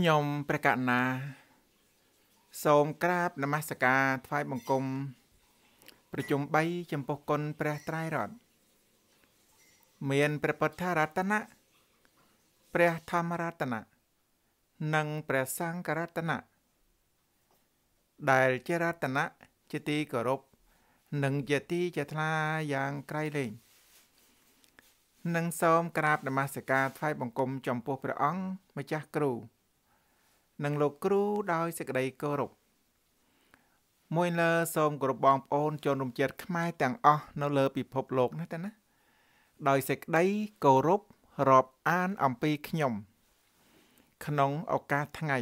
ខ្ញុំព្រះកណាសូមក្រាបនមស្ការថ្វាយបង្គំប្រជុំ3ចំពោះគុណព្រះត្រៃរតមានព្រះពុទ្ធរតនៈព្រះធម្មរតនៈនិងព្រះសង្ឃរតនៈដែលជារតនៈជាទីគោរពនិងជាទីជាថ្លាយ៉ាងក្រៃលែងនិងសូមក្រាបនមស្ការថ្វាយបង្គំចំពោះព្រះអង្គម្ចាស់គ្រូនិងលោកគ្រូដោយសេចក្តីគោរពមួយលើសូមគោរពបងប្អូនជនរួមជាតិខ្មែរទាំងអស់នៅលើពិភពលោកនេះតាណា ដោយសេចក្តីគោរពរាប់អានអំពីខ្ញុំ ក្នុងឱកាសថ្ងៃ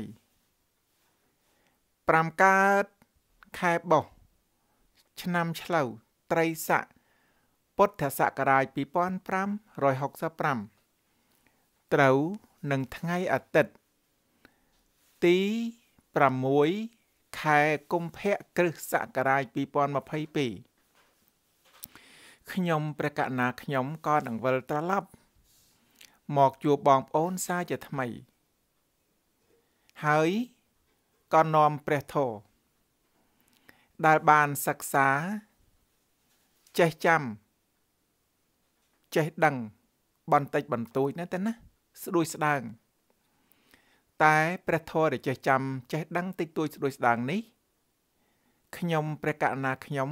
5កើតខែបោះឆ្នាំឆ្លូវត្រីស័កពុទ្ធសករាជ2565ត្រូវនឹងថ្ងៃអាទិត្យទី6ខែកុម្ភៈគ្រិស្តសករាជ2022ខ្ញុំព្រះកណាខ្ញុំក៏នឹងវិលត្រឡប់ មកជួបបងប្អូនសាជាថ្មី ហើយក៏នាំព្រះធម៌ដែលបានសិក្សាចេះចាំ ចេះដឹង បន្តិចបន្តួចណាស់ទៅណា ស្ដួយស្ដាងតែព្រះធរដែលចេះចាំចេះដឹងតិចតួចស្ដួយស្ដាងនេះខ្ញុំព្រះកណាខ្ញុំ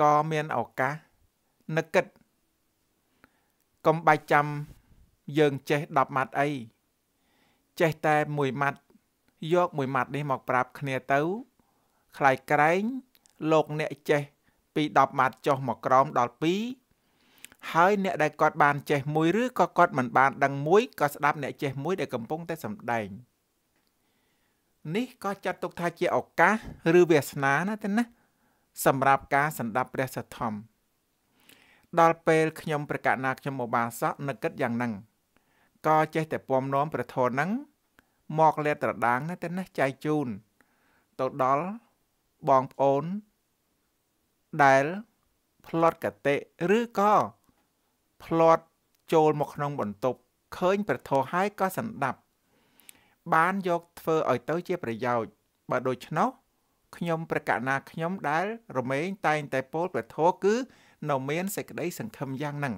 ក៏មានឱកាសនឹកគិតកុំបាច់ចាំយើងចេះ10ម៉ាត់អីចេះតែ1ម៉ាត់យក1ម៉ាត់នេះមកប្រាប់គ្នាទៅคล้ายក្រែងលោកអ្នកចេះពី10ម៉ាត់ចុះមកក្រោមដល់2ហើយអ្នកដែលគាត់បានចេះ មួយឬក៏គាត់មិនបានដឹងមួយក៏ស្ដាប់អ្នកចេះមួយដែលកំពុងតែសម្ដែងនេះក៏ចាត់ទុកថាជាឱកាសឬវាសនាណាទេណាសម្រាប់ការសន្តាប់ព្រះសទ្ធំដល់ពេលខ្ញុំប្រកាសណាខ្ញុំមកបាសក់នឹកគិតយ៉ាងហ្នឹងក៏ចេះតែពំនាំប្រធរហ្នឹងមកលេត្រដាងណាទេណាចៃជូនទៅដល់បងប្អូនដែលផ្លត់កតិឬក៏ភ្លាត់ចូលមកក្នុងបន្ទប់ ឃើញព្រះធរហើយក៏សន្តាប់ បានយកធ្វើឲ្យទៅជាប្រយោជន៍បើដូច្នោះខ្ញុំប្រកាសណាខ្ញុំដែលរមែងតែងតែពោលព្រះធរគឺ នៅមានសេចក្តីសង្ឃឹមយ៉ាងហ្នឹង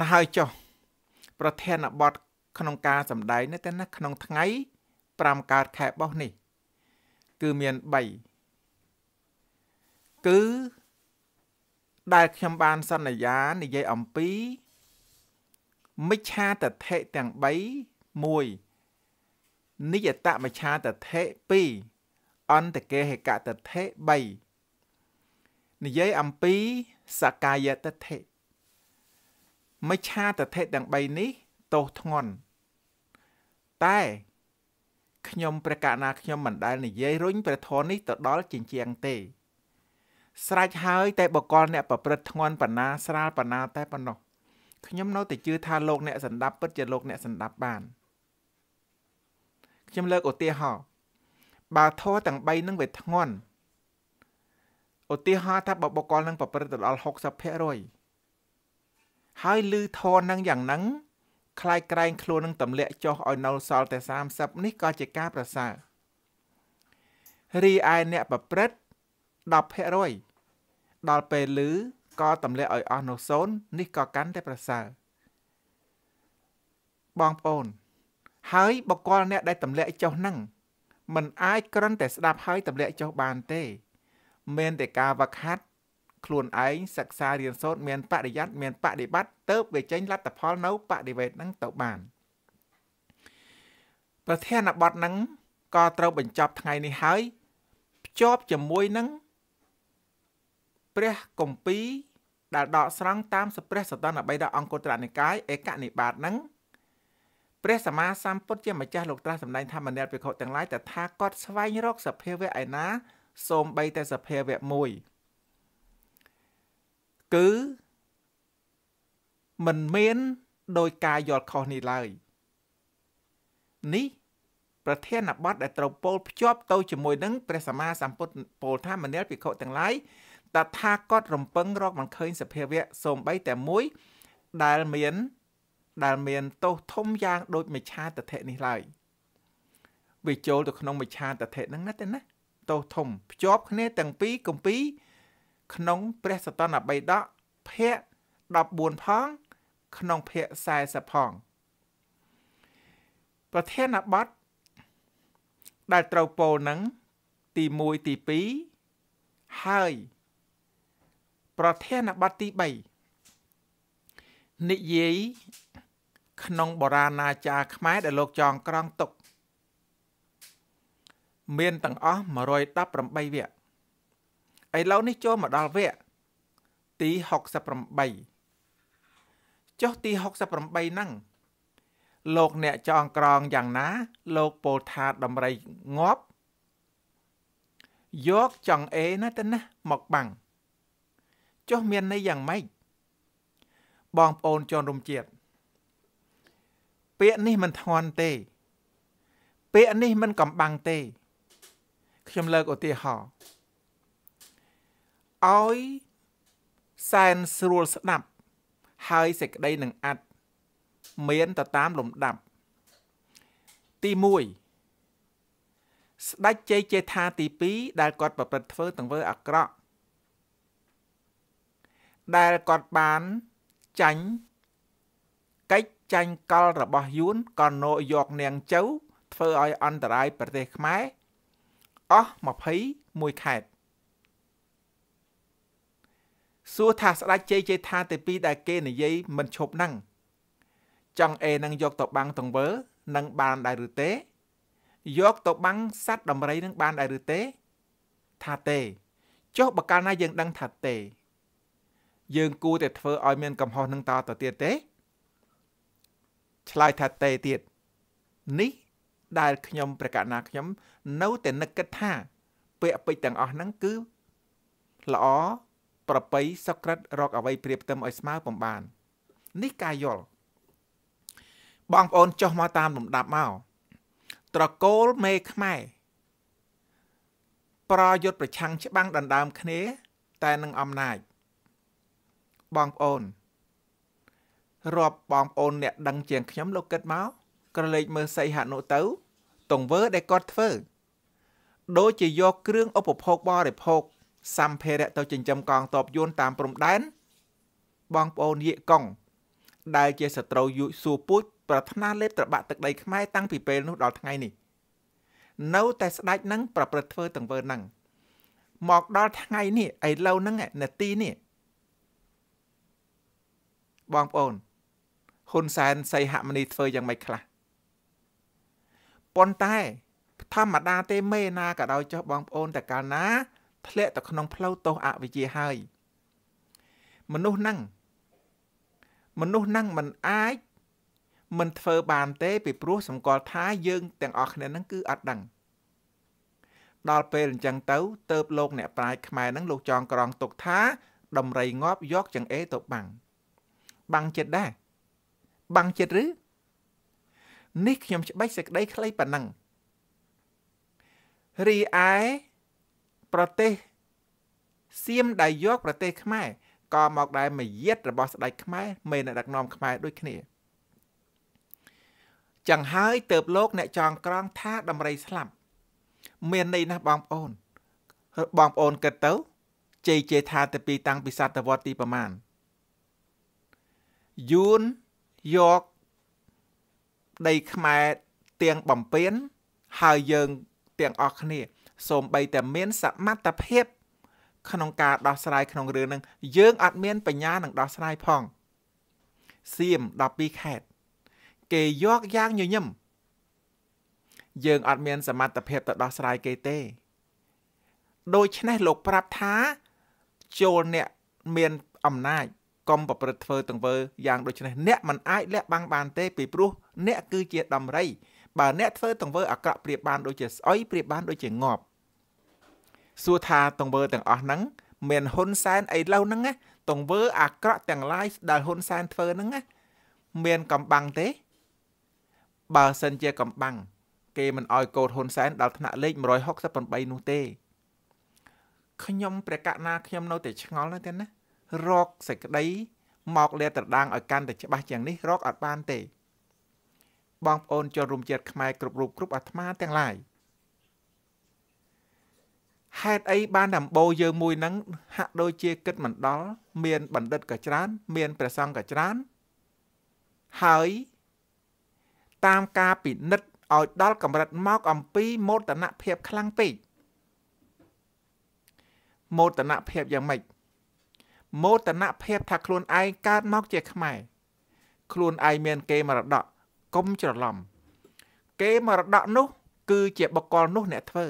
ណាហើយចុះប្រធានបទក្នុងការសម្ដែងនៅតែណាក្នុង ថ្ងៃ5កើតខែបោះនេះ គឺមាន3គឺដែលខ្ញុំបានសន្យានិយាយអំពី មិច្ឆាតថេទាំង3 1និយតមិច្ឆាតថេ2អន្តកេហកតថេ3និយាយអំពីសកាយតថេមិច្ឆាតថេទាំង3នេះទោសធ្ងន់តែខ្ញុំព្រះកណាខ្ញុំមិនដែលនិយាយរុញព្រះធម៌នេះទៅដល់ជាជាងទេស្រេចហើយតែបកល អ្នកប្រព្រឹត្តធ្ងន់បណ្ណា ស្រាលបណ្ណាតែប៉ុណ្ណោះខ្ញុំនៅតែជឿថាលោកអ្នកសម្ដាប់ពិតជាលោកអ្នកសម្ដាប់បានខ្ញុំលើកឧទាហរណ៍បើធေါ်ទាំង3នឹងវាធ្ងន់ឧទាហរណ៍ថាបបកលនឹងប្រព្រឹត្តដល់60%ហើយលឺធေါ်នឹងយ៉ាងហ្នឹងคล้ายក្រែងខ្លួននឹងទម្លាក់ចុះឲ្យនៅសល់តែ30នេះក៏ជាការប្រសើររីឯអ្នកប្រព្រឹត្ត10%ដល់ពេលលឺក៏ទម្លាក់ឲ្យអស់នោះសូន្យនេះក៏កាន់តែប្រសើរបងប្អូនហើយបកគលអ្នកដែលទម្លាក់ចុះហ្នឹងมันអាចគ្រាន់តែស្ដាប់ហើយទម្លាក់ចុះបានទេមានតែការវឹកហាត់ ខ្លួនឯងសិក្សារៀនសូត្រមានបរិយ័តមានបដិបត្តិទៅវាចេញលទ្ធផលនៅបដិវេតហ្នឹងទៅបានប្រធានបទហ្នឹងក៏ត្រូវបញ្ចប់ថ្ងៃនេះហើយភ្ជាប់ជាមួយនឹងព្រះគម្ពីរដែលដកស្រង់តាមសព្រះសតន13ដកអង្គត្រនិកាយឯកនិបាតនឹងព្រះសម្មាសម្ពុទ្ធជាម្ចាស់លោកត្រាស់សម្ដែងថាមនៈភិក្ខុទាំងឡាយតថាគាត់ស្វែងរកសភាវៈឯណាសូម្បីតែសភាវៈមួយគឺមិនមានដោយការយល់ខុសនេះឡើយនេះប្រធានបទដែលត្រូវពោលភ្ជាប់ទៅជាមួយនឹងព្រះសម្មាសម្ពុទ្ធពោលថាមនៈភិក្ខុទាំងឡាយតថាគតរំពឹងរកមិនឃើញសភាវៈសូម្បីតែមួយ ដែលមាន ដែលមានទោសធំយ៉ាងដូចមិឆាតថៈនេះឡើយវាចូលទៅក្នុងមិឆាតថៈហ្នឹងណាទេណាទោសធំភ្ជាប់គ្នាទាំងពីរកំពី ក្នុង ព្រះសតនបៃដកភាគ14ផង ក្នុងភាគ40ផង ប្រធានបទដែលត្រូវពោលនឹងទី1ទី2ហើយប្រធានបទទី3និយាយក្នុងបរាណាចារខ្មែរដែលលោកចងក្រងទុក មានទាំងអស់118វគ្គឥឡូវនេះចូលមកដល់វគ្គទី68ចុះទី68ហ្នឹងលោកអ្នកចងក្រងយ៉ាងណា លោកពោលថាដំរីងាប់យកចង្អេណាទៅណាមកបាំងចុះមានន័យយ៉ាងម៉េចបងប្អូនជនរំជាតិពាក្យនេះមិនធន់ទេ ពាក្យនេះមិនកំបាំងទេ ខ្ញុំលើកឧទាហរណ៍ឲ្យសែនស្រួលស្ដាប់ហើយសេចក្តីនឹងអាត់មានទៅតាមលំដាប់ ទី1ស្ដេចជ័យជេថាទី2ដែលគាត់ប្រព្រឹត្តធ្វើទាំងធ្វើអាក្រក់ដែលគាត់បានចាញ់កិច្ចចាញ់កលរបស់យួនក៏នោយកនាងចៅធ្វើឲ្យអន្តរាយប្រទេសខ្មែរអស់21ខេត្តសួរថាស្ដេចជ័យជេថាទី2ដែលគេនិយាយមិនឈប់ហ្នឹងចង់អេនឹងយកទៅបាំងទង្វើនឹងបានដែរឬទេយកទៅបាំងសัตว์ដំរីនឹងបានដែរឬទេ ថាទេចុះបើកាលណាយើងដឹងថាទេយើងគួរតែធ្វើឲ្យមានកំហុសនឹងតទៅទៀតទេឆ្លើយថាទេទៀតនេះដែលខ្ញុំប្រកាសណាខ្ញុំ នៅតែនឹកគិតថាពាក្យពេចទាំងអស់ហ្នឹងគឺល្អប្របីសុក្រិតរកអ្វីប្រៀបផ្ទឹមឲ្យស្មើពំបាន នេះការយល់បងប្អូនចុះមកតាមលំដាប់មកត្រកូលមេខ្មែរប្រយុទ្ធប្រឆាំងច្បាំងដណ្ដើមគ្នាតែនឹងអំណាចបងប្អូនរាប់បងប្អូនអ្នកដឹងជាង ខ្ញុំលោកគិតមកក្រឡេកមើលសីហនុទៅទង្វើដែលគាត់ធ្វើ ដូចជាយកគ្រឿងឧបភោគបរិភោគសម្ភារៈទៅចិញ្ចឹមកងតបយួនតាមព្រំដែនបងប្អូនយាកកង ដែលជាសត្រូវយុសួរពូចប្រាថ្នាលេបត្របាក់ទឹកដី ខ្មែរតាំងពីពេលនោះដល់ថ្ងៃនេះ នៅតែស្ដេចនឹងប្រព្រឹត្តធ្វើទង្វើហ្នឹងមកដល់ថ្ងៃនេះឥឡូវហ្នឹងនាទីនេះបងប្អូនហ៊ុនសែនសីហមុនីធ្វើយ៉ាងម៉េចខ្លះប៉ុន្តែធម្មតា ទេមេណាក៏ដោយចុះបងប្អូនតែកាលណាធ្លាក់ទៅក្នុង ផ្លូវទោសអវិជ្ជាហើយមនុស្សហ្នឹងមនុស្សហ្នឹងมันអាចมันធ្វើបានទេ ពីព្រោះសម្គាល់ថាយើងទាំងអស់គ្នាហ្នឹងគឺអត់ដឹងដល់ពេលអញ្ចឹងទៅទៅបលោកអ្នកប្រាជ្ញខ្មែរហ្នឹងលោកចងក្រងទុកថាដំរីងាប់យកចង្អេរទៅបាំងបាំងចិត្តដែរបាំងចិត្តឬ នេះខ្ញុំច្បិចសេចក្តីខ្លីប៉ុណ្ណឹងរីឯប្រទេសសៀមដែលយក ប្រទេសខ្មែរក៏មកដែរមយាទរបស់ស្ដេចខ្មែរ មេអ្នកដឹកនាំខ្មែរដូចគ្នាចឹងហើយទៅបលោកអ្នកចងក្រងថាដំរីស្លាប់ មានន័យណាស់បងប្អូនបងប្អូនគិតទៅជ័យជេថាទៅពីតាំងពីសតវត្សទីប្រមាណយួនយកដីខ្មែរទៀងបំពេញហើយយើងទាំងអស់គ្នាសូម្បីតែមានសមត្ថភាព ក្នុងការដោះស្រាយក្នុងរឿងហ្នឹងយើងអត់មានបញ្ញានឹងដោះស្រាយផងសៀម12ខេតគេយកយ៉ាងញញឹមយើងអត់មានសមត្ថភាពទៅដោះស្រាយគេទេ ដូច្នេះលោកប្រាប់ថាចូលអ្នកមានអំណាចកុំប្រព្រឹត្តធ្វើទង្វើយ៉ាងដូចនេះអ្នកមិនអាចលះបង់បានទេពីព្រោះអ្នកគឺជាដំរីបើអ្នកធ្វើទង្វើអាក្រក់ប្រៀបបានដូចជាស្អុយប្រៀបបានដូចជាងាប់សួរថាទង្វើទាំងអស់ហ្នឹងមានហ៊ុនសែនអីឡូវហ្នឹងណាទង្វើអាក្រក់ទាំងឡាយដែលហ៊ុនសែនធ្វើហ្នឹងណាមានកំបាំងទេបើសិនជាកំបាំងគេមិនអោយកូនហ៊ុនសែនដល់ថ្នាក់លេខ168នោះទេខ្ញុំព្រះកណាខ្ញុំនៅតែឆ្ងល់ណាស់ទេណារកសេចក្តីមកលាតត្រដាងឲ្យកាន់តែច្បាស់ជាងនេះរកអត់បានទេបងប្អូនជនរួមជាតិខ្មែរគ្រប់រូបគ្រប់អាត្មាទាំងឡាយហេតុអីបានដំបូលយើងមួយហ្នឹងហាក់ដូចជាគិតមិនដល់មានបណ្ឌិតក៏ច្រើន មានព្រះសង្ឃក៏ច្រើន ហើយតាមការពិនិត្យឲ្យដល់កម្រិតមកអំពីមោទនភាពខ្លាំងពេកមោទនភាពយ៉ាងម៉េចមោទនភាពថាខ្លួនឯងកើតមកជាខ្មែរខ្លួនឯងមានគេមរតកកុំច្រឡំគេមរតកនោះគឺជាបកលនោះអ្នកធ្វើ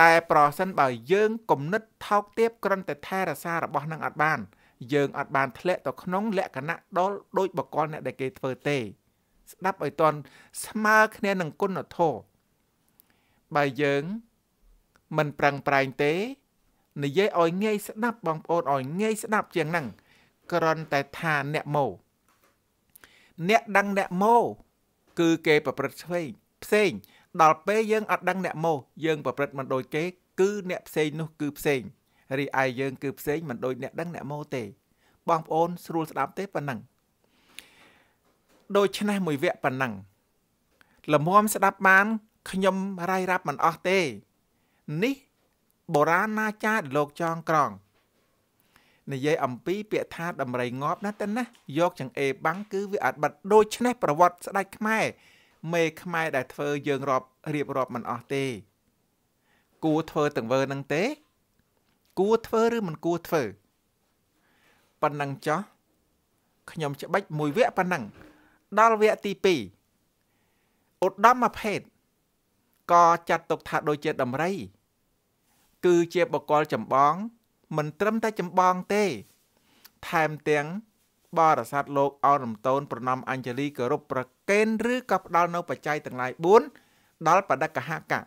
តែប្រសិនបើយើងគំនិតថោកទាបគ្រាន់តែថែរក្សារបស់នឹងអត់បានយើងអត់បានធ្លាក់ទៅក្នុងលក្ខណៈដល់ដោយបកលអ្នកដែលគេធ្វើទេ ស្ដាប់ឲ្យតន់ស្មើគ្នានឹងគុណធម៌បើយើងមិនប្រឹងប្រែងទេនិយាយឲ្យងាយស្ដាប់បងប្អូនឲ្យងាយស្ដាប់ជាងហ្នឹងគ្រាន់តែថាអ្នកម៉ូអ្នកដឹងអ្នកម៉ូគឺគេប្រព្រឹត្តឆ្វេងផ្សេងដល់ពេលយើងអត់ដឹងអ្នកម៉ូយើងប្រព្រឹត្តមិនដូចគេគឺអ្នកផ្សេងនោះគឺផ្សេងរីឯយើងគឺផ្សេងមិនដូចអ្នកដឹងអ្នកម៉ូទេបងប្អូនស្រួលស្ដាប់ទេប៉ុណ្ណឹងដូច្នេះមួយវគ្គប៉ុណ្ណឹងល្មមស្ដាប់បានខ្ញុំរាយរាប់មិនអស់ទេនេះបុរាណាចារ្យលោកចងក្រងនិយាយអំពីពាក្យថាដំរីងាប់ ណាទៅណាយកចង្អេបាំងគឺវាអាចបាត់ដូច្នេះប្រវត្តិស្ដេចខ្មែរមេខ្មែរដែលធ្វើយើងរាប់រៀបរាប់មិនអស់ទេគួរធ្វើទាំងវើនឹងទេ គួរធ្វើឬមិនគួរធ្វើប៉ុណ្ណឹងចោះខ្ញុំច្បិចមួយវគ្គប៉ុណ្ណឹងដល់វគ្គទី2ឧត្តមភេទក៏ចាត់ទុកថាដូចជាដំរីគឺជាបកលចម្បងមិនត្រឹមតែចម្បងទេ ថែមទាំងបរិស័ទលោកអនុមតូន ប្រណំអញ្ជលីគោរពប្រកេន ឬក៏ផ្ដាល់នៅបច្ច័យទាំងឡាយ4ដល់បដកហកៈ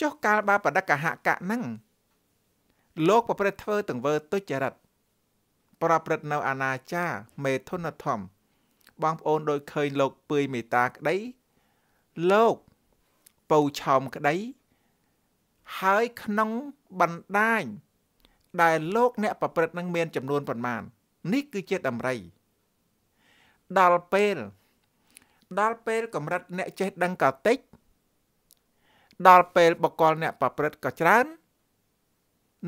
ចុះកាលបើបដកហកៈហ្នឹងលោកប្រព្រឹត្តធ្វើទាំងវើទុច្ចរិត ប្រព្រឹត្តនៅអាណាចារមេធនធម្មបងប្អូនដោយឃើញលោកពឿយមេតាក្តីលោកពៅឆោមក្តីហើយក្នុងបណ្ដាញដែលលោកអ្នកប្រព្រឹត្តនឹងមានចំនួនប៉ុន្មាននេះគឺជាដំរីដល់ពេលដល់ពេលកម្រិតអ្នកចេះដឹងក៏តិចដល់ពេលបកលអ្នកប្រព្រឹត្តក៏ច្រើន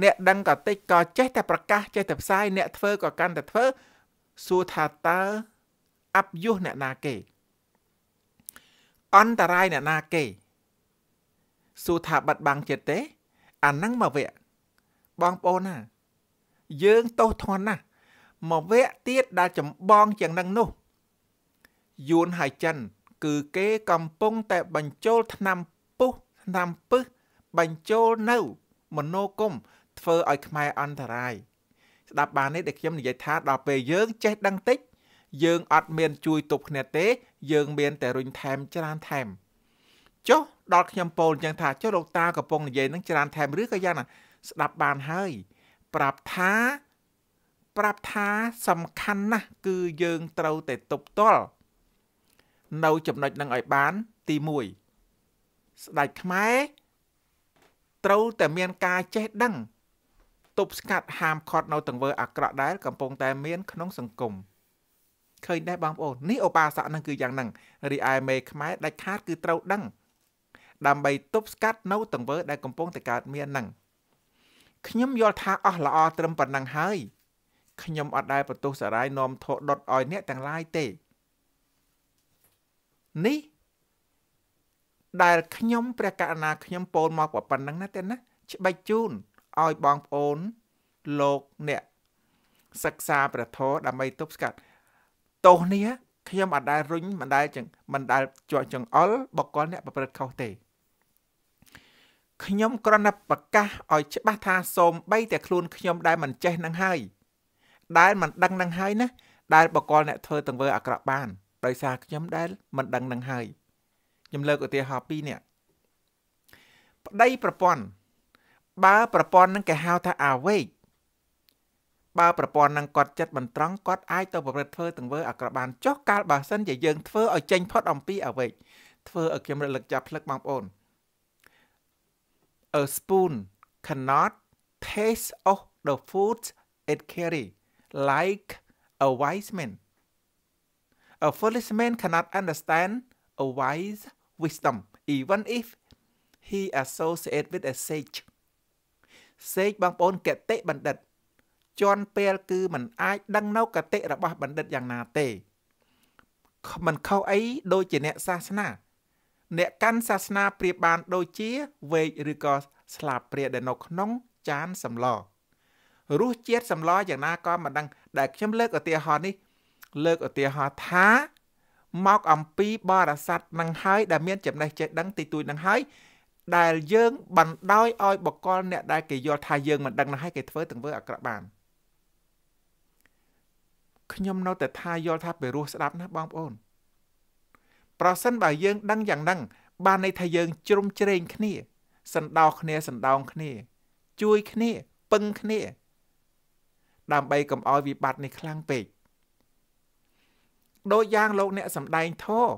អ្នកដឹងក៏តិចក៏ចេះតែប្រកាសចេះតែផ្សាយអ្នកធ្វើក៏កាន់តែធ្វើសួរថាតើអាប់យុះអ្នកណាគេ អន្តរាយអ្នកណាគេសួរថាបាត់បាំងចិត្តទេអាហ្នឹងមកវគ្គបងប្អូនណា យើងទោសធន់ណាស់មកវគ្គទៀតដែលចំបងជាងនឹងនោះយួនហើយចិន គឺគេកំពុងតែបញ្ចូលឆ្នាំពុះឆ្នាំពឹសបញ្ចូលនៅមនោគមធ្វើឲ្យខ្មែរអន្តរាយស្ដាប់បាននេះដែលខ្ញុំនិយាយថាដល់ពេលយើងចេះដឹងតិចយើងអត់មានជួយទប់គ្នាទេយើងមានតែរុញថែមច្រើនថែមចុះដល់ខ្ញុំពោលអញ្ចឹងថាចុះលោកតាកំពុងនិយាយនឹងច្រើនថែមឬក៏យ៉ាងណាស្ដាប់បានហើយប្រាប់ថាប្រាប់ថាសំខាន់ណាស់គឺយើងត្រូវតែទប់ទល់នៅចំណុចនឹងឲ្យបានទី1ស្ដេចខ្មែរត្រូវតែមានការចេះដឹងទប់ស្កាត់ហាមឃាត់នៅទាំងវើអាក្រក់ដែលកំពុងតែមានក្នុងសង្គមឃើញដែរបងប្អូននេះឧបាសគ្គនឹងគឺយ៉ាងហ្នឹងរីឯមេខ្មែរដាច់ខាតគឺត្រូវដឹងដើម្បីទប់ស្កាត់នៅទង្វើដែលកំពុងតែកើតមានហ្នឹងខ្ញុំយល់ថាអស់ល្អត្រឹមប៉ុណ្ណឹងហើយខ្ញុំអត់ដែលបន្ទោសសារាយនាំធោដុតឲ្យអ្នកទាំងឡាយទេនេះដែលខ្ញុំព្រះករណាខ្ញុំពោលមកប៉ុណ្ណឹងណាទេណាច្បិចជូនឲ្យបងប្អូនលោកអ្នកសិក្សាព្រះធម៌ដើម្បីទប់ស្កាត់ទោសនេះខ្ញុំអត់ដែលរុញមិនដែលមិនដែលជាប់ចង្អុលបកគលអ្នក ប្រព្រឹត្តខុសទេខ្ញុំគ្រាន់តែប្រកាសឲ្យច្បាស់ថាសូមបីតែខ្លួនខ្ញុំដែលមិនចេះនឹងហើយដែលមិនដឹងនឹងហើយណា ដែលបកលអ្នកធ្វើទង្វើអាក្រក់បានដោយសារខ្ញុំដែលមិនដឹងនឹងហើយខ្ញុំលើកឧទាហរណ៍ពីរនេះប្តីប្រពន្ធបើប្រពន្ធនឹងគេហៅថាអាវេកបើប្រពន្ធនឹងគាត់ចិត្តមិនត្រង់គាត់អាចទៅប្រព្រឹត្តធ្វើទង្វើអាក្រក់បានចុះកាលបើសិនជាយើងធ្វើឲ្យចេញផុតអំពីអាវេកធ្វើឲ្យខ្ញុំរលឹកចាប់ភ្លឹកបងប្អូន a spoon cannot taste of the food it carry like a wise man. A foolish man cannot understand a wise wisdom even if he associate with a sage. sage បងប្អូនកតិបណ្ឌិតជន់ពេលគឺมันអាចដឹងនៅកតិរបស់បណ្ឌិតយ៉ាងណាទេមិនខុសអីដូចជាអ្នកសាសនាអ្នកកាន់សាសនាព្រាបានដូចជាវែកឬក៏ស្លាបព្រាដែលនៅក្នុងចានសម្លរសជាតិសម្លយ៉ាងណាក៏មិនដឹង ដែលខ្ញុំលើកឧទាហរណ៍នេះលើកឧទាហរណ៍ថា មកអំពីបរិស័ទនឹងហើយដែលមានចំណេះចេះដឹងទីទួយនឹងហើយដែលយើងបណ្ដោយឲ្យបកលអ្នកដែលគេយល់ថាយើងមិនដឹងនឹងហើយគេធ្វើទាំងធ្វើអាក្រក់បានខ្ញុំនៅតែថាយល់ថាពេលរស់ស្ដាប់ណាបងប្អូនប្រសិនបើយើងដឹងយ៉ាងហ្នឹងបានន័យថាយើង ជ្រុំជ្រែងគ្នាសន្តោសគ្នាសន្តោងគ្នា ជួយគ្នាពឹងគ្នា ដើម្បីកុំឲ្យវិបត្តិនេះខ្លាំងពេកដោយយ៉ាងលោកអ្នកសំដែងធរ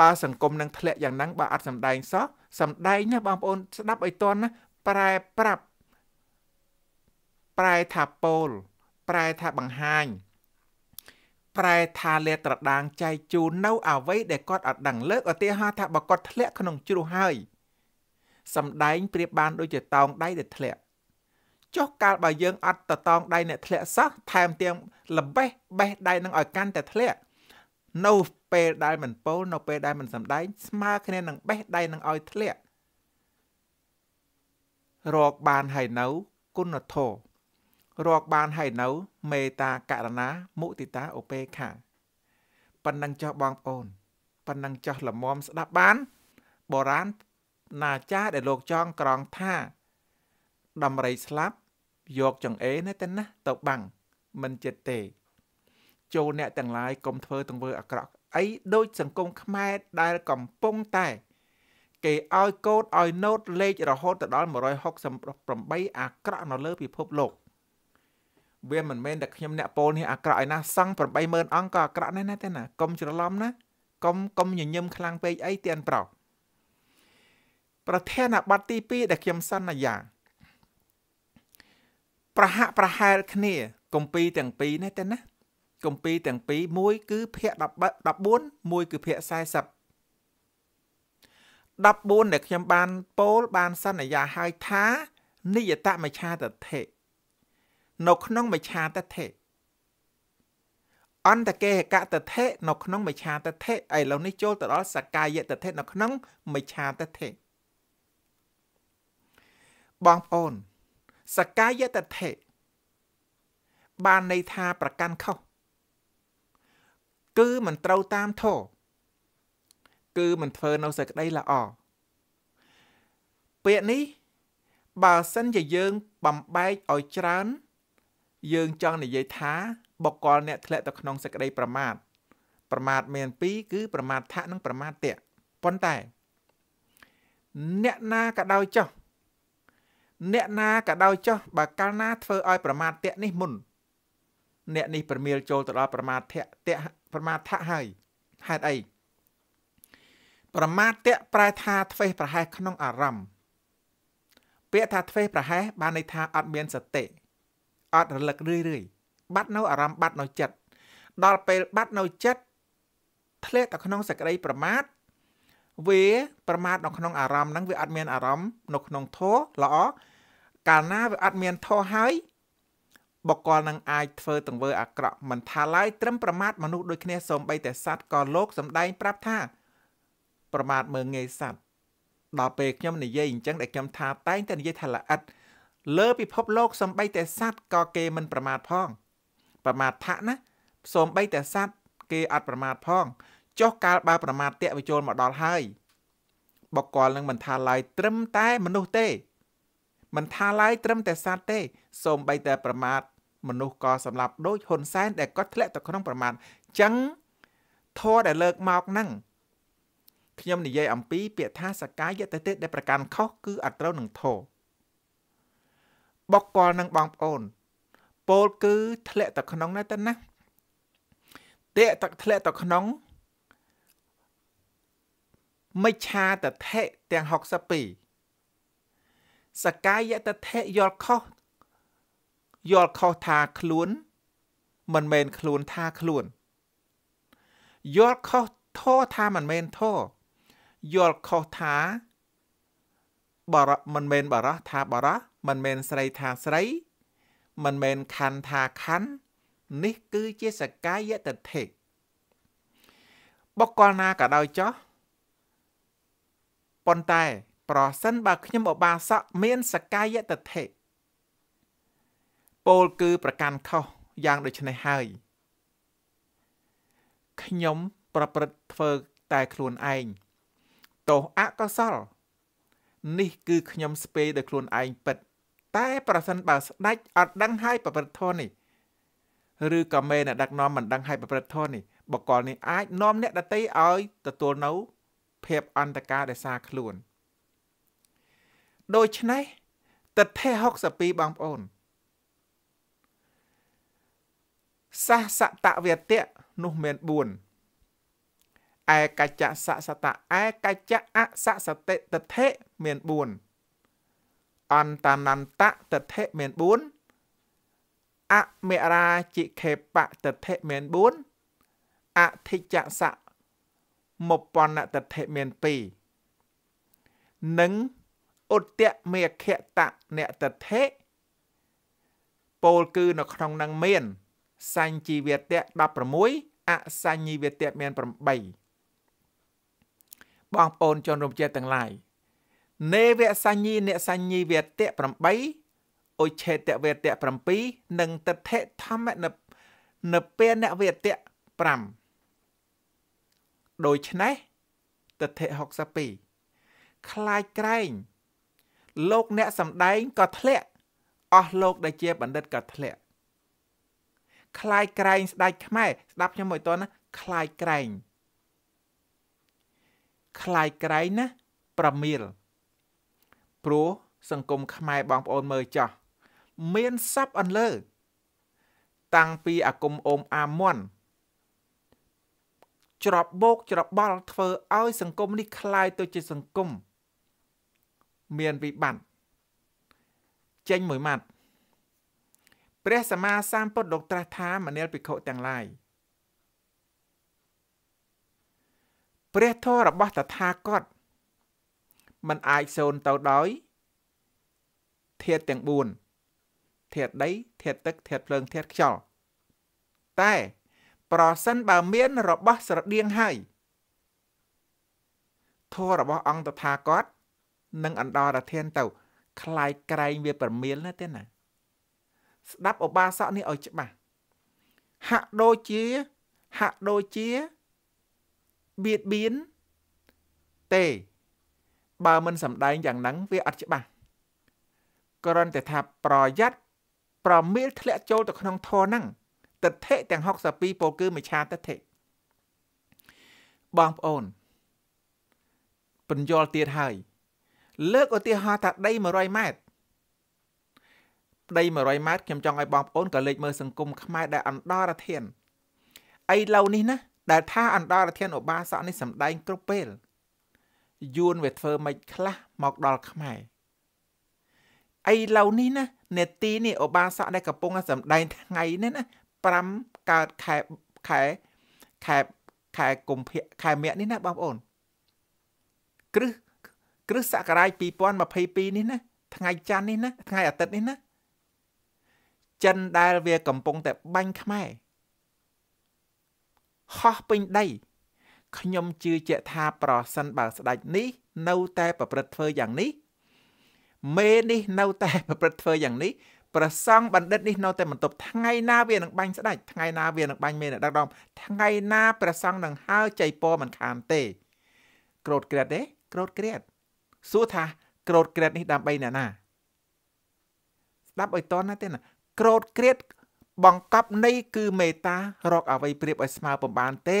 បើសង្គមនឹងធ្លាក់យ៉ាងហ្នឹងបើអត់សំដែងសោះសំដែងណាបងប្អូនស្ដាប់ឲ្យតន់ណាប្រែប្រាប់ប្រែថាពោលប្រែថាបង្ហាញប្រែថាលេត្រដាងចែកជូននៅអ្វីដែលគាត់អត់ដឹងលើកឧទាហរណ៍ថាបើគាត់ធ្លាក់ក្នុងជ្រោះហើយសម្ដែងប្រៀបបានដូចជាតោងដៃដែលធ្លាក់ចុះកាលបើយើងអត់តតោងដៃអ្នកធ្លាក់សោះថែមទាំងលបេះបេះដៃនឹងឲ្យកាន់តែធ្លាក់នៅពេលដែលមិនពោលនៅពេលដែលមិនសម្ដែង ស្មើគ្នានឹងបេះដៃនឹងឲ្យធ្លាក់រកបានហើយនៅគុណធម៌រកបានហើយនៅ មេត្តាករណាមុទិតាឧបេខាប៉ុណ្ណឹងចោះបងប្អូនប៉ុណ្ណឹងចោះលមមស្ដាប់បាន បរាណណាចាដែលលោកចងក្រងថាដំរីស្លាប់យកចង្អេណាទៅណាទៅបាំងមិនចិត្តទេចូលអ្នកទាំងឡាយកុំធ្វើទង្វើអាក្រក់អីដូច សង្គមខ្មែរដែលកំពុងតែ គេឲ្យកូដឲ្យណូត លេខរហូតទៅដល់168អាក្រក់នៅលើ ពិភពលោក។វាមិនមែនតែខ្ញុំអ្នកពលនេះអាក្រក់ឯណាសង់80000អង្គក៏អាក្រក់ដែរណាទេណាកុំច្រឡំណាកុំកុំញញឹមខ្លាំងពេកអីទៀនប្រុសប្រធានបទទី2ដែលខ្ញុំសន្យា ប្រហាក់ប្រហែលគ្នាកំពី ទាំងពីរណាទេណាកំពីទាំងពីរមួយ គឺភាគ14មួយគឺភាគ40 14ដែលខ្ញុំបានពោលបានសន្យាហើយថានិយតមច្ឆាតថេនៅក្នុងមច្ឆាទិដ្ឋិអន្តកេហកតថេនៅក្នុងមច្ឆាទិដ្ឋិឥឡូវនេះចូលទៅដល់សកាយតថេនៅក្នុងមច្ឆាទិដ្ឋិបងប្អូនសកាយតថេបានន័យថាប្រកាន់ខុសគឺមិនត្រូវតាមធម៌គឺមិនធ្វើនៅសេចក្តីល្អពាក្យនេះបើសិនជាយើងបំបែកឲ្យច្រើនយើងចង់និយាយថាបុគ្គលអ្នកធ្លាក់ទៅក្នុងសេចក្តីប្រមាទប្រមាទមានពីរគឺ ប្រមាទថៈនិងប្រមាទតៈប៉ុន្តែ អ្នកណាក៏ដោយចោះអ្នកណាក៏ដោយចោះបើកាលណាធ្វើឲ្យ ប្រមាទៈនេះមុនអ្នកនេះប្រមៀលចូលទៅដល់ប្រមាទៈតៈប្រមាថៈហើយហេតុអីប្រមាទៈប្រែថាធ្វេសប្រហែសក្នុង អារម្មណ៍ពាក្យថាធ្វេសប្រហែសបានន័យថាអត់មានសតិអត់រលឹករឿយរឿយបាត់នៅអារម្មណ៍បាត់នៅចិត្តដល់ពេលបាត់នៅចិត្តធ្លាក់ទៅក្នុងសក្តីប្រមាទវាប្រមាទនៅក្នុងអារម្មណ៍ហ្នឹងវាអត់មានអារម្មណ៍នៅក្នុងធម៌ល្អកាលណាវាអត់មានធម៌ហើយបកលនឹងអាចធ្វើទង្វើអាក្រក់មិនថាឡើយត្រឹមប្រមាទមនុស្សដូចគ្នាសូម្បីតែសត្វក៏លោកសំដែងប្រាប់ថាប្រមាទមើងងាយសត្វដល់ពេលខ្ញុំនិយាយអញ្ចឹងដែលខ្ញុំថាតែងតែនិយាយថាល្អិតលើពិភពលោកសំបីតែសัตว์ក៏គេមិនប្រមាថផង ប្រមាថថៈណាសំបីតែសัตว์គេអត់ប្រមាថផងចុះកាលបើប្រមាថតិវិជុលមកដល់ហើយបកគលនឹងមិនថាឡើយត្រឹមតែមនុស្សទេមិនថាឡើយត្រឹមតែសัตว์ទេសូម្បីតែប្រមាថមនុស្សក៏សម្លាប់ដូចហ៊ុនសែនដែលគាត់ធ្លាក់ទៅក្នុងប្រមាថចឹងធរដែលលើកមកហ្នឹងខ្ញុំនិយាយអំពីពាក្យថាសកាយតតិដែលប្រកាន់ខុសគឺអត់ត្រូវនឹងធរបុគ្គលនិងបងប្អូនពោលគឺធ្លាក់ទៅក្នុងណាទៅណាតេតធ្លាក់ទៅក្នុង មិច្ឆាតថេទាំង62សកាយតថេយល់ខុសយល់ខុសថាខ្លួន មិនមែនខ្លួនថាខ្លួនយល់ខុសធោថាមិនមែនធោយល់ខុសថាបរៈមិនមែនបរោះថាបរោះមិនមែនស្រីថាស្រី មិនមែនខណ្ឌថាខណ្ឌនេះគឺជាសកាយតថេបុគ្គលណាក៏ដោយចោះប៉ុន្តែ ប្រសិនបើខ្ញុំឧបាសកមានសកាយតថេពោលគឺ ប្រកាន់ខុសយ៉ាងដូចនេះហើយខ្ញុំប្រព្រឹត្តធ្វើតែខ្លួនឯងទោសអកុសលនេះគឺខ្ញុំស្ពេដោយខ្លួនឯងពិតតែប្រសិនបើស្ដេចអត់ដឹងហើយប្រព្រឹត្តធននេះឬក៏មេអ្នកដឹកនាំមិនដឹងហើយប្រព្រឹត្តធននេះ បកលនេះអាចនាំអ្នកដតីឲ្យទទួលនៅភាពអន្តការដោយសារខ្លួន ដូច្នេះតថេ62បងប្អូនសះសតវតៈនោះមាន4ឯកច្ចៈសសតៈឯកច្ចៈអសសតិតថេមាន4អន្តនន្តតថេមាន4អមរាជិខេបតថេមាន4អធិចៈសមុបនតថេមាន2និងឧត្តមេខតអ្នកតថេពលគឺនៅក្នុងនឹងមានសញ្ជីវតៈ16អសញ្ញីវតៈមាន8បងប្អូនជនរួមជាតិទាំងឡាយនេវសញ្ញីអ្នកសញ្ញីវតៈ8អុឆេតវតៈ7និងតថេធម្មនិនិពេនវតៈ5ដូច្នេះតថេ62คล้ายក្រែងលោកអ្នកសំដែងក៏ធ្លាក់អស់លោក ដែលជាបណ្ឌិតក៏ធ្លាក់คล้ายក្រែងស្ដាច់ខ្មែរស្ដាប់ខ្ញុំមួយតនណាคล้ายក្រែងคล้ายក្រែងណាប្រមៀលព្រោះសង្គមខ្មែរបងប្អូនមើលចោះមានសັບអន្លើ តាំងពីអាគមអូមអាមន់ច្របោកច្របល់ធ្វើឲ្យ សង្គមនេះคล้ายទៅជាសង្គមមានវិបត្តិចេញមួយម៉ាត់ព្រះ សម្មាសម្ពុទ្ធលោកត្រាស់ថាមនាលភិក្ខុទាំងឡាយព្រះធម៌របស់តថាគតมันអាចសូន្យទៅដោយធាតុទាំង4ធាតុដីធាតុទឹកធាតុភ្លើងធាតុខ្យល់តែប្រសិនបើមានរបស់ស្រដៀងហើយធម៌របស់អង្គតថាគតនឹងអណ្ដរធានទៅคลายក្រែងវាប្រមៀលណាទេណា ស្ដាប់ឧបាសកនេះឲ្យច្បាស់ហាក់ដូចជាហាក់ដូចជាបៀតបៀនទេបើមិន សម្ដែងយ៉ាងហ្នឹងវាអត់ច្បាស់គ្រាន់តែថាប្រយ័ត្នប្រមៀលធ្លាក់ចូលទៅក្នុងធរហ្នឹងទិដ្ឋិទាំង62ពោលគឺមិឆាទិដ្ឋិបងប្អូនបញ្យល់ទៀតហើយលើកឧទាហរណ៍ថាដី100ម៉ែត្រដី100ម៉ែត្រខ្ញុំចង់ឲ្យបងប្អូនក៏លេចមើលសង្គមខ្មែរដែលអន្តរធានឥឡូវនេះណាដែលថាអន្តរធានឧបាសកនេះសម្ដែងគ្រប់ពេលយួនវាធ្វើម៉េចខ្លះមកដល់ខ្មែរអីឡូវនេះណានេតិនេះឧបាសកដែលកំពុងសម្ដែងថ្ងៃនេះណា5កើតខែខែខែខែកុម្ភៈខែមិញនេះណាបងប្អូនគ្រឹះគ្រឹះសករាជ2022នេះណាថ្ងៃច័ន្ទនេះណាថ្ងៃអាទិត្យនេះណាចិនដែលវាកំពុងតែបាញ់ខ្មែរហោះពេញដីខ្ញុំជឿជាក់ថាប្រសិនបើស្ដេចនេះនៅតែប្រព្រឹត្តធ្វើយ៉ាងនេះមេនេះនៅតែប្រព្រឹត្តធ្វើយ៉ាងនេះប្រសង់បណ្ឌិតនេះនៅតែបន្ទប់ថ្ងៃណាវានឹងបាញ់ស្ដេចថ្ងៃណាវានឹងបាញ់មេអ្នកដឹកនាំថ្ងៃណាប្រសង់នឹងហើចៃពរមិនខានទេក្រោតក្រិតទេក្រោតក្រិតសួរថាក្រោតក្រិតនេះដើម្បីអ្នកណា ស្ដាប់ឲ្យតនណាទេណាក្រោតក្រិតបង្កប់នៃគឺមេត្តារកអ្វីប្រៀបឲ្យស្មើប្របានទេ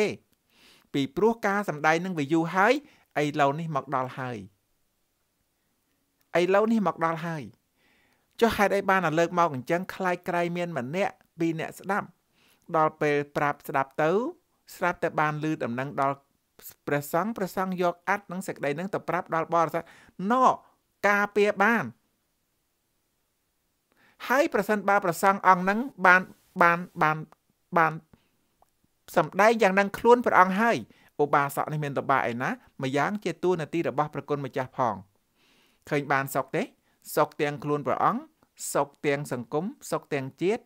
ពីព្រោះការសម្ដែងនឹងវាយូរហើយឥឡូវនេះមកដល់ហើយឥឡូវនេះមកដល់ហើយចុះហេតុអីបានដល់លើកមកអញ្ចឹងคล้ายក្រៃមានម្នាក់ពីរអ្នកស្ដាប់ដល់ពេលប្រាប់ស្ដាប់ទៅ ស្រាប់តែបានលឺដំណឹងដល់ព្រះសង្ឃព្រះសង្ឃយកអត្តនឹងសេចក្តីនឹងទៅប្រាប់ដល់បរិស័ទណោការពៀបានហើយប្រសិនបើប្រសង់អង្គហ្នឹងបានបានបានបានសម្ដែងយ៉ាងនឹងខ្លួនព្រះអង្គហើយឧបាសកនេះមានតបាឯណាម្យ៉ាងជាទួនាទីរបស់ប្រគុណម្ចាស់ផងឃើញបានសុកទេសុកទាំងខ្លួនព្រះអង្គសុកទាំងសង្គមសុកទាំងជាតិ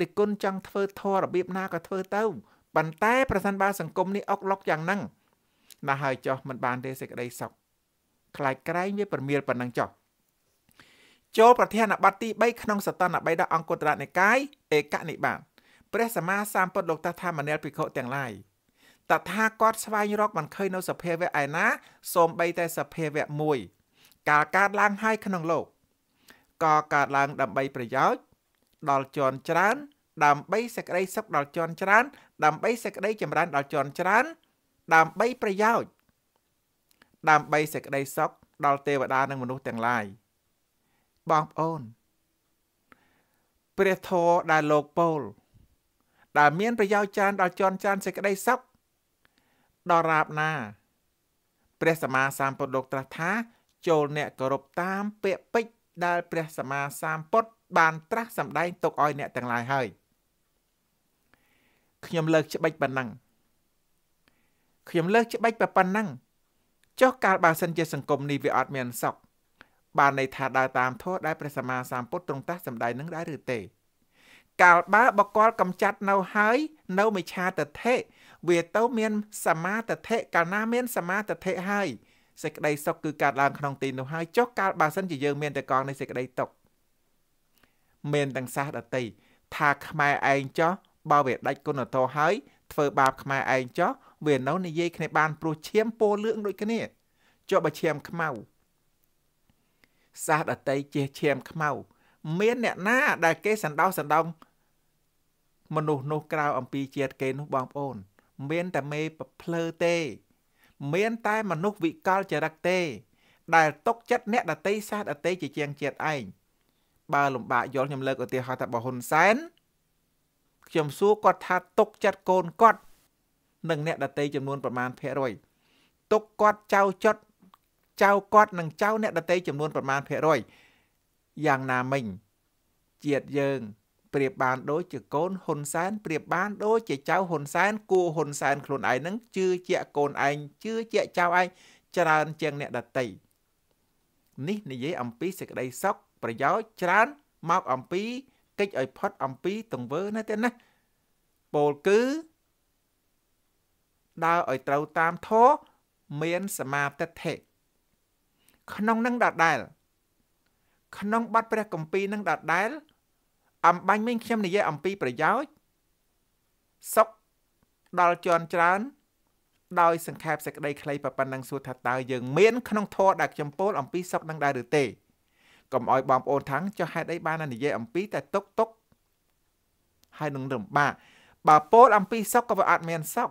ដឹកគុណចង់ធ្វើធររបៀបណាក៏ធ្វើទៅប៉ុន្តែប្រសិនបើសង្គមនេះអុកឡុកយ៉ាងហ្នឹងណាស់ហើយចោះមិនបានទេសេចក្តីសុខខ្លាចក្រែងវាប្រមៀលប៉ុណ្ណឹងចោះចូលប្រធានបទទី3ក្នុងសតន3ដល់អង្គុត្តរនិកាយឯកនិបាតព្រះសម្មាសម្ពុទ្ធលោកតថាមនាលភិក្ខុទាំងឡាយតថាគាត់ស្វែងរកមិនឃើញនៅសភាវៈឯណាសូម្បីតែសភាវៈមួយ កាលកើតឡើងហើយក្នុងលោកក៏កើតឡើងដើម្បីប្រយោជន៍ដល់ជន់ច្រើនដើម្បីសេចក្តីសុខដល់ជន់ច្រើនដើម្បីសេចក្តីចម្រើន ដល់ជន់ច្រើនដើម្បីប្រយោជន៍ដើម្បីសេចក្តីសុខដល់ទេវតានិងមនុស្សទាំងឡាយ។បងប្អូន ព្រះធម៌ដែលលោកពោលដែលមានប្រយោជន៍ច្រើនដល់ជនចានសេចក្តីសុខដល់រាបណា ព្រះសម្មាសម្ពុទ្ធលោកត្រាស់ថាចូលអ្នកគោរពតាមពាក្យពេចន៍ដែល ព្រះសម្មាសម្ពុទ្ធបាន ត្រាស់សម្ដែងទុកឲ្យអ្នកទាំងឡាយហើយខ្ញុំលើកច្បិចប៉ុណ្ណឹងខ្ញុំលើកច្បិចប៉ុណ្ណឹងចុះកាលបើសិនជាសង្គមនេះវាអត់មានសុខបានន័យថាដើរតាមធម៌ដែលព្រះសម្មាសម្ពុទ្ធទ្រង់តាស់សម្ដែងនឹងដែរឬទេកាលបើបកលកំចាត់នៅហើយនៅមិឆាតថេវាទៅមាន សមាតថេកាលណាមានសមាតថេហើយសេចក្តីសុខគឺកើតឡើងក្នុងទីនោះហើយចុះកាលបើសិនជាយើងមានតែកងនៃសេចក្តីទុកមានទាំងសាសដតីថាខ្មែរឯងចោះបើវាដាច់គុណធម៌ហើយធ្វើបាបខ្មែរឯងចោះវានៅនិយាយគ្នាបានព្រោះឈាមពោលឿងដូចគ្នាចុះបើឈាមខ្មៅសាសដតីជាឈាមខ្មៅមានអ្នកណាដែលគេសណ្ដោសណ្ដំមនុស្សនោះក្រៅអំពីជាតិគេនោះបងប្អូន មានតែមេភ្លើទេ មានតែមនុស្សវិកលចរិតទេ ដែលຕົកចិត្តអ្នកដតីសាសដតីជាជាងជាតិឯងបើលំបាកយល់ខ្ញុំលើកឧទាហរណ៍ថាបើហ៊ុនសែនខ្ញុំសួរគាត់ថាຕົកចិត្តកូនគាត់ និងអ្នកដតីចំនួនប្រមាណភាគរយຕົកគាត់ចៅចត់ចៅគាត់និងចៅអ្នកដតីចំនួនប្រមាណភាគរយយ៉ាងណាមិញជាតិយើងប្រៀបបាន ដូចជាកូនហ៊ុនសែនប្រៀបបានដូចជាចៅហ៊ុនសែនគួហ៊ុនសែនខ្លួនឯងនឹងជឿជាក់កូនឯងជឿជាក់ចៅឯងច្រើនជាងអ្នកដតីនេះនិយាយអំពីសេចក្តីសុខប្រយោជន៍ច្រើនមកអំពីកិច្ចឲ្យផុតអំពីទង្វើណាទេណាពោលគឺដើរឲ្យត្រូវតាមធម៌មានសមាទិដ្ឋិក្នុងនឹងដដែល ក្នុងប័ណ្ណព្រះកម្ពីនឹងដដែលអំបញ្ញមិញខ្ញុំនិយាយអំពីប្រយោជន៍សុខដល់ជន់ច្រើនដោយសង្ខេបសេចក្តីខ្លីប៉ុណ្ណឹងសួរថាតើយើងមានក្នុងធម៌ដែលខ្ញុំពោលអំពីសុខនឹងដែរឬទេកុំអោយបងប្អូនថាំងចុះហេតុអីបាននិយាយអំពីតែទុកទុកហើយនឹងរំបាកបើពោលអំពីសុខក៏វាអត់មានសុខ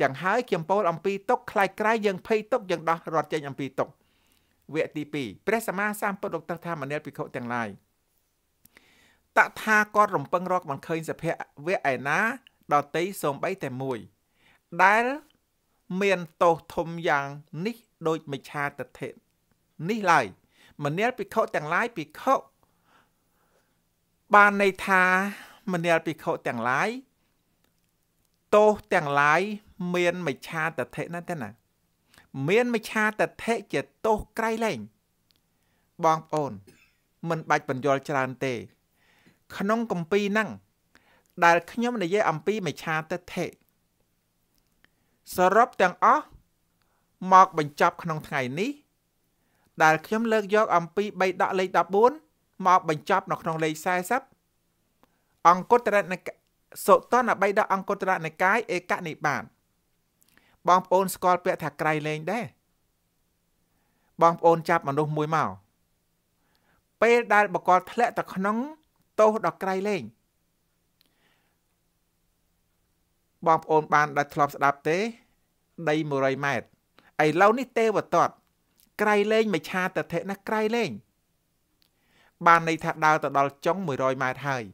ចឹងហើយខ្ញុំពោលអំពីទុកខ្លាយក្រៃយើងភ័យទុកយើងដោះរត់ចេញអំពីទុកវគ្គទី2ព្រះសម្មាសម្ពុទ្ធលោកត្រាស់ថាមនាលភិក្ខុទាំងឡាយតថាគាត់រំពឹងរកមិនឃើញសភៈវៈឯណាដតីសូម្បីតែមួយ ដែលមានទោសធំយ៉ាងនេះដូចមិឆាទិដ្ឋិនេះឡើយមនាលភិក្ខុទាំងឡាយភិក្ខុបានន័យថាមនាលភិក្ខុទាំងឡាយទោសទាំងឡាយមានមិឆាតថិណាទេណា មានមិឆាតថិជាទោសក្រៃលែងបងប្អូន មិនបាច់បញ្យល់ច្រើនទេ ក្នុងកម្ពីហ្នឹង ដែលខ្ញុំនិយាយអំពីមិឆាតថិសរុបទាំងអស់មកបញ្ចប់ក្នុងថ្ងៃនេះ ដែល ខ្ញុំលើកយក អំពី3ដកលេខ14មកបញ្ចប់នៅក្នុងលេខ40អង្គតរណសុតនបៃដកអង្គតរនិកាយឯកនិបាតបងប្អូនស្គាល់ពាក្យថាក្រៃលែងដែរបងប្អូនចាប់មនុស្សមួយមកពេលដែលបកលធ្លាក់ទៅក្នុងទោសដល់ក្រៃលែងបងប្អូនបានដែលធ្លាប់ស្ដាប់ទេដី100ម៉ែត្រឥឡូវនេះទេវតតក្រៃលែងមច្ឆាតធិណាក្រៃលែងបានន័យថាដើរទៅដល់ចុង100ម៉ែត្រហើយ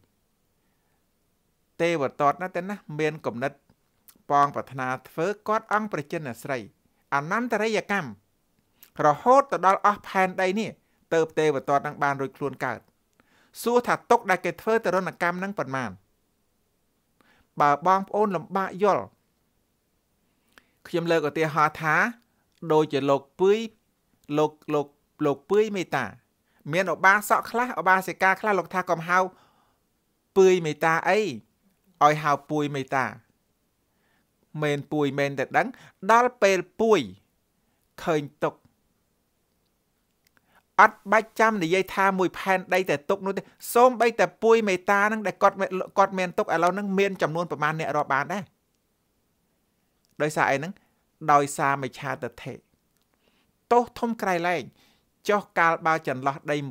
ទេវតតណាតែណា មានគំនិតបងប្រាថ្នាធ្វើគាត់អង្គប្រជិនអាស្រ័យអនន្តរិយកម្មរហូតទៅដល់អស់ផែនដីនេះទៅទេវតតនឹងបានរួចខ្លួនកើតសួរថាទុកដែលគេធ្វើទរណកម្មនឹងប៉ុន្មានបើបងប្អូនលំបាកយល់ខ្ញុំលើកឧទាហរណ៍ថា ដូចជាលោកពឿយលោកលោកលោកពឿយមេតា មានឧបាសកខ្លះឧបាសិកាខ្លះលោកថាកំហៅពឿយមេតាអីឲ្យហៅពួយមេតាមែនពួយមែនតែដឹងដល់ពេលពួយឃើញទុកអត់បាច់ចាំនិយាយថាមួយ ផែនដីតែទុកនោះទេសូម្បីតែពួយមេតានឹងដែលគាត់គាត់មានទុកឥឡូវហ្នឹងមានចំនួនប្រមាណអ្នករាប់បានដែរដោយសារអីហ្នឹងដោយសារមច្ឆាតថេទោសធំក្រៃលែងចុះកាលបើចន្លោះដី100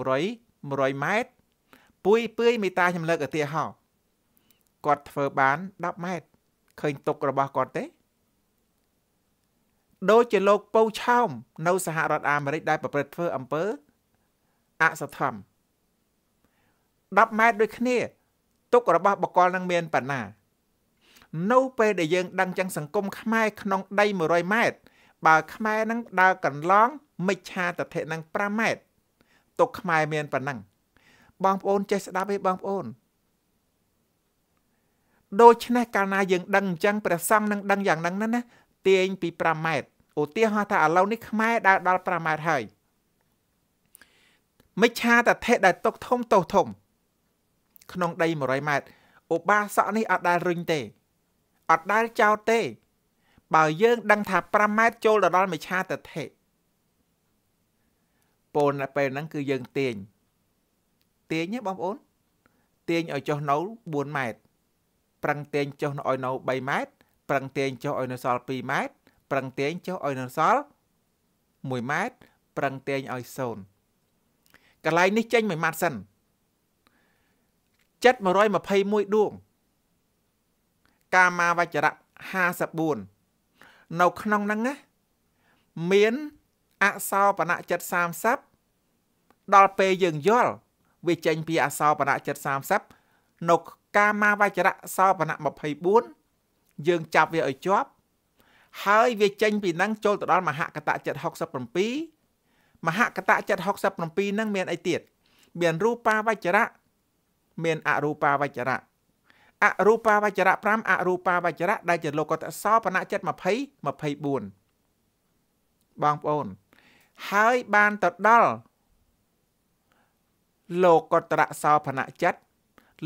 100ម៉ែត្រពួយពឿយមេតាខ្ញុំលើកឧទាហរណ៍គាត់ធ្វើបាន10ម៉ែត្រឃើញទុករបស់គាត់ទេ ដូចជាលោកពៅឆោមនៅ សហរដ្ឋអាមេរិក ដែលប្រព្រឹត្តធ្វើអំពើអសធម្ម10ម៉ែត្រដូចគ្នា ទុករបស់បកលនឹងមានប៉ុណ្ណា នៅពេលដែលយើងដឹងចឹងសង្គមខ្មែរក្នុងដី100ម៉ែត្របើខ្មែរនឹងដើរកន្លង មិច្ឆាតធិនឹង5ម៉ែត្រទុកខ្មែរមានប៉ុណ្ណឹងបងប្អូនចេះស្ដាប់ទេបងប្អូនដូច្នេះកាលណាយើងដឹងអញ្ចឹងព្រះសង្ឃនឹងដឹងយ៉ាងហ្នឹងណាទាញពី5ម៉ែត្រឧទាហរណ៍ថាឥឡូវនេះខ្មែរដើរដល់5ម៉ែត្រហើយមិច្ឆាតថេដែលຕົកធំតោធំ ក្នុងដី100ម៉ែត្រឧបាសកនេះអត់ដែលរុញទេអត់ដែលចោតទេ បើយើងដឹងថា5ម៉ែត្រចូលទៅដល់មិច្ឆាតថេពលនៅពេលហ្នឹងគឺយើងទាញទាញណាបងប្អូនទាញឲ្យចុះនៅ4ម៉ែត្រប្រឹងទាញចុះឲ្យនៅ3ម៉ែត្រប្រឹងទាញចុះឲ្យនៅសល់2ម៉ែត្រប្រឹងទាញចុះឲ្យនៅសល់1ម៉ែត្រប្រឹងទាញឲ្យ0កន្លែងនេះចេញ1ម៉ាត់សិនចិត្ត121ដួងកាមាវចរៈ54នៅក្នុងហ្នឹងណាមានអសោបណៈចិត្ត30ដល់ពេលយើងយល់វាចេញពីអសោបណៈចិត្ត30នៅកាមាវចរៈសោបនៈ24យើងចាប់វាឲ្យជាប់ ហើយវាចេញពីនឹងចូលទៅដល់មហកតៈ767មហកតៈ767នឹងមានអីទៀតមានរូបាវចរៈមានអរូបាវចរៈអរូបាវចរៈ5អរូបាវចរៈដែលជាលោកតសោបនៈចិត្ត20 24បងប្អូនហើយបានទៅដល់លោកតរៈសោបនៈចិត្ត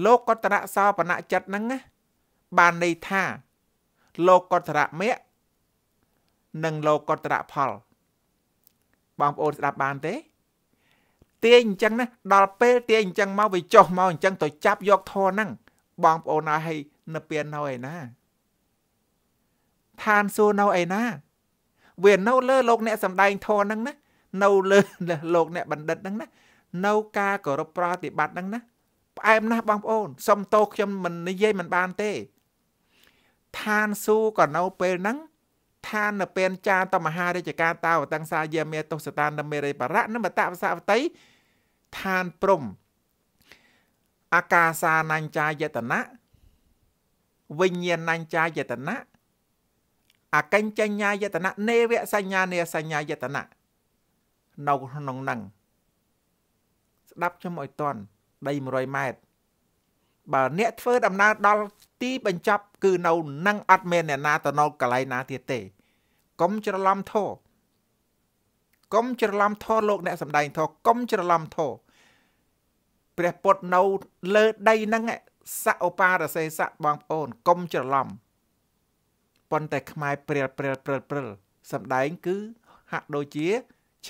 លោកកតរៈសោបនៈចិត្តហ្នឹងណាបានន័យថា លោកកតរៈមគ្គនិងលោកកតរៈផល បងប្អូនស្ដាប់បានទេទាយអញ្ចឹងណាដល់ពេលទាយអញ្ចឹងមកវាចុះមកអញ្ចឹងទៅចាប់យកធរហ្នឹងបងប្អូនឲ្យឲ្យនៅពៀននៅឯណាឋានសួគ៌នៅឯណា វានៅលើលោកអ្នកសំដែងធរហ្នឹង ណា នៅលើលោកអ្នកបណ្ឌិតហ្នឹងណានៅការគោរពប្រតិបត្តិហ្នឹងណាផ្អែមណាស់បងប្អូនសុំតោសខ្ញុំមិននិយាយមិនបានទេឋានសួគ៌ក៏នៅពេលហ្នឹងឋាននៅពេលចាតមហារាជការតាវតង្សាយាមេទុសតានមេរិបរៈនមតវសវតីឋានព្រំ អាកាសានញ្ចាយតនៈវិញ្ញាណញ្ចាយតនៈអកិញ្ចញ្ញាយតនៈនេវសញ្ញានេសញ្ញាយតនៈនៅក្នុងនឹងស្ដាប់ខ្ញុំឲ្យតន់ដី100ម៉ែត្របើអ្នកធ្វើដំណើរដល់ទីបញ្ចប់ គឺនៅនឹងអត់មានអ្នកណាទៅនៅកន្លែងណាទៀតទេកុំច្រឡំធោះកុំច្រឡំធោះលោកអ្នកសំដែងធោះកុំច្រឡំធោះព្រះពុទ្ធនៅលើដីហ្នឹងសឧបារសេសៈបងប្អូន កុំច្រឡំប៉ុន្តែខ្មែរព្រិលព្រិលព្រិលព្រិលសំដែងគឺហាក់ដូចជា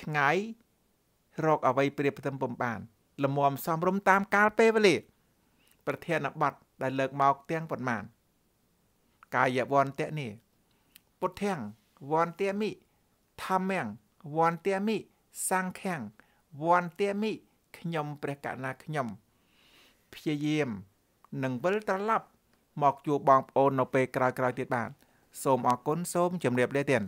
ឆ្ងាយរកអ្វីព្រៀបផ្ទឹមពុំបានល្មមសំរុំតាមកាលពេលវេលាប្រធានបទដែលលើកមកទាំងប៉ុន្មានកាយវន្តនេះពុទ្ធាំងវន្តមិធម្មំវន្តមិសង្ខាំងវន្តមិខ្ញុំព្រះកណាខ្ញុំព្យាយាមនឹងវិលត្រឡប់មកជួបបងប្អូននៅពេលក្រោយៗទៀតបាទសូមអរគុណសូមជម្រាបលាទៀត